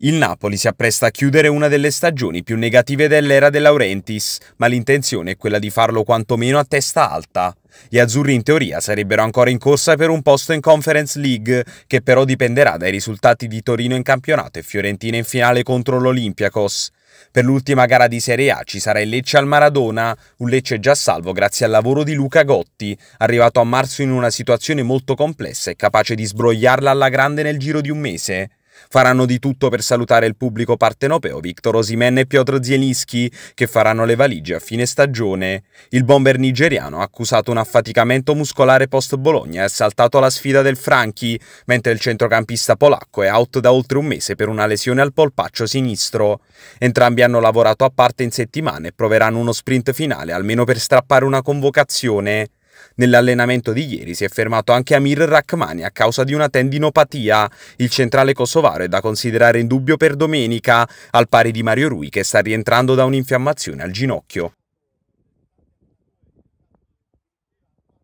Il Napoli si appresta a chiudere una delle stagioni più negative dell'era De Laurentiis, ma l'intenzione è quella di farlo quantomeno a testa alta. Gli azzurri in teoria sarebbero ancora in corsa per un posto in Conference League, che però dipenderà dai risultati di Torino in campionato e Fiorentina in finale contro l'Olympiacos. Per l'ultima gara di Serie A ci sarà il Lecce al Maradona, un Lecce già salvo grazie al lavoro di Luca Gotti, arrivato a marzo in una situazione molto complessa e capace di sbrogliarla alla grande nel giro di un mese. Faranno di tutto per salutare il pubblico partenopeo Victor Osimen e Piotr Zielinski, che faranno le valigie a fine stagione. Il bomber nigeriano ha accusato un affaticamento muscolare post-Bologna e ha saltato la sfida del Franchi, mentre il centrocampista polacco è out da oltre un mese per una lesione al polpaccio sinistro. Entrambi hanno lavorato a parte in settimane e proveranno uno sprint finale almeno per strappare una convocazione. Nell'allenamento di ieri si è fermato anche Amir Rachmani a causa di una tendinopatia. Il centrale kosovaro è da considerare in dubbio per domenica, al pari di Mario Rui che sta rientrando da un'infiammazione al ginocchio.